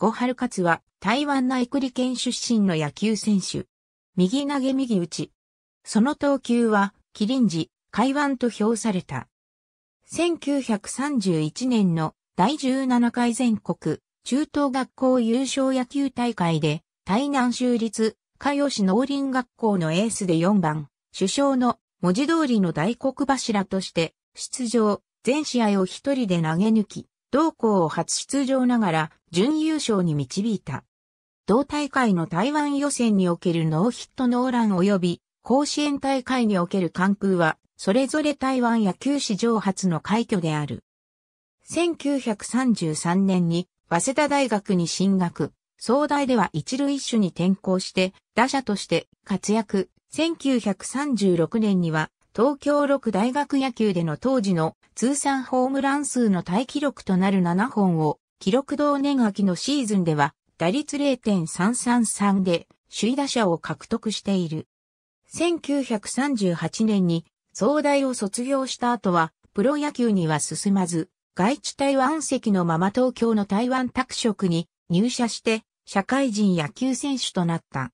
ゴ春勝は台湾内栗県出身の野球選手。右投げ右打ち。その投球は、キリンジ、海湾と評された。1931年の第17回全国中等学校優勝野球大会で、台南州立、加代農林学校のエースで4番、首相の文字通りの大黒柱として、出場、全試合を一人で投げ抜き、同校を初出場ながら準優勝に導いた。同大会の台湾予選におけるノーヒットノーラン及び甲子園大会における関空は、それぞれ台湾野球史上初の快挙である。1933年に早稲田大学に進学、総大では一塁一種に転校して、打者として活躍、1936年には東京6大学野球での当時の通算ホームラン数の大記録となる7本を、記録同年秋のシーズンでは、打率0.333で、首位打者を獲得している。1938年に、総大を卒業した後は、プロ野球には進まず、外地台湾籍のまま東京の台湾拓殖に入社して、社会人野球選手となった。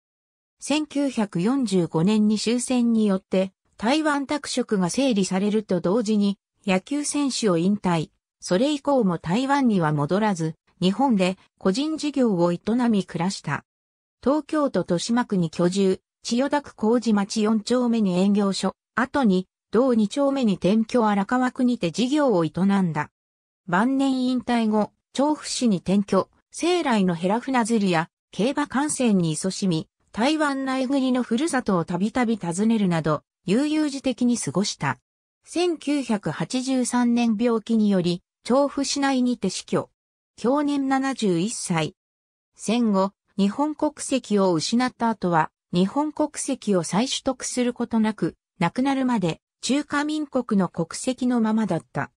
1945年に終戦によって、台湾拓殖が整理されると同時に野球選手を引退。それ以降も台湾には戻らず、日本で個人事業を営み暮らした。東京都豊島区に居住、千代田区麹町4丁目に営業所、後に同2丁目に転居荒川区にて事業を営んだ。晩年引退後、調布市に転居、生来のヘラフナズリや競馬観戦に勤しみ、台湾内栗のふるさとをたびたび訪ねるなど、悠々自適に過ごした。1983年病気により、調布市内にて死去。去年71歳。戦後、日本国籍を失った後は、日本国籍を再取得することなく、亡くなるまで中華民国の国籍のままだった。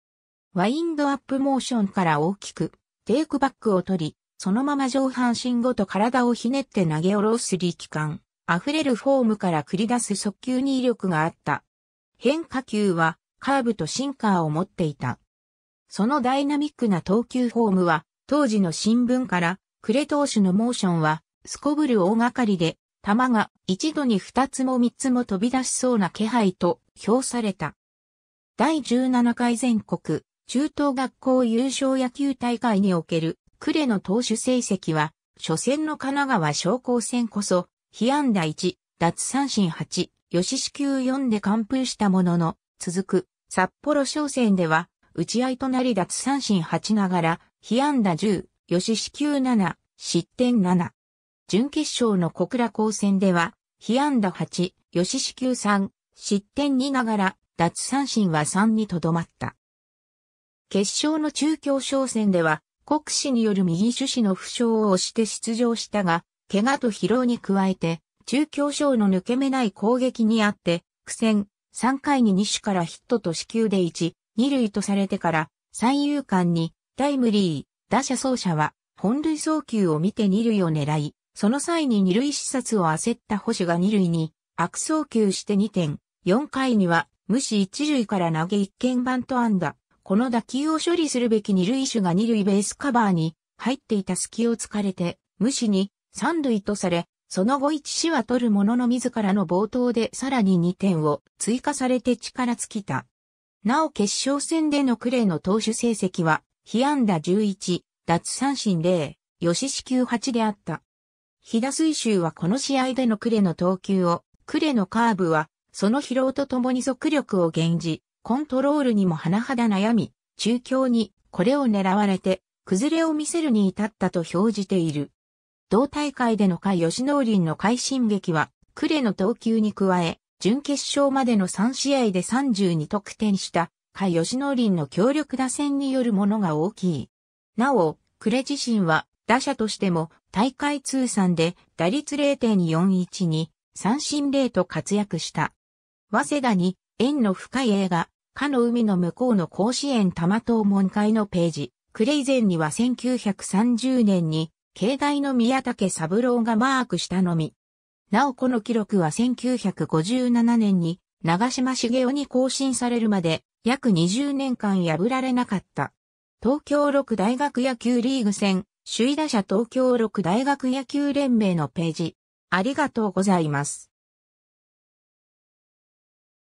ワインドアップモーションから大きく、テイクバックを取り、そのまま上半身ごと体をひねって投げ下ろす力感。溢れるフォームから繰り出す速球に威力があった。変化球はカーブとシンカーを持っていた。そのダイナミックな投球フォームは当時の新聞からクレ投手のモーションはすこぶる大掛かりで球が一度に二つも三つも飛び出しそうな気配と評された。第17回全国中等学校優勝野球大会における呉の投手成績は初戦の神奈川商工戦こそ被安打1、奪三振8、吉死球4で完封したものの、続く、札幌商戦では、打ち合いとなり奪三振8ながら、被安打10、吉死球7、失点7。準決勝の小倉高戦では、被安打8、吉死球3、失点2ながら、奪三振は3にとどまった。決勝の中京商戦では、国士による右手指の負傷を押して出場したが、怪我と疲労に加えて、中京賞の抜け目ない攻撃にあって、苦戦、3回に2種からヒットと死球で1、2塁とされてから、三遊間に、タイムリー、打者走者は、本塁送球を見て2塁を狙い、その際に2塁視察を焦った保守が2塁に、悪送球して2点、4回には、無視1塁から投げ1件バント安打。この打球を処理するべき2塁手が2塁ベースカバーに入っていた隙を突かれて、無視に三塁とされ、その後一死は取るものの自らの冒頭でさらに2点を追加されて力尽きた。なお決勝戦でのクレイの投手成績は、被安打11、脱三振0、吉支9。8であった。飛騨水州はこの試合でのクレの投球を、クレのカーブは、その疲労とともに速力を減じ、コントロールにも甚だ悩み、中京にこれを狙われて、崩れを見せるに至ったと表示ている。同大会での甲斐義農林の快進撃は、呉の投球に加え、準決勝までの3試合で32得点した甲斐義農林の強力打線によるものが大きい。なお、呉自身は打者としても大会通算で打率0.41に三振0と活躍した。早稲田に縁の深い映画、かの海の向こうの甲子園玉東門会のページ、クレ以前には1930年に境内の宮武三郎がマークしたのみ。なおこの記録は1957年に長島茂雄に更新されるまで約20年間破られなかった。東京六大学野球リーグ戦、首位打者東京六大学野球連盟のページ。ありがとうございます。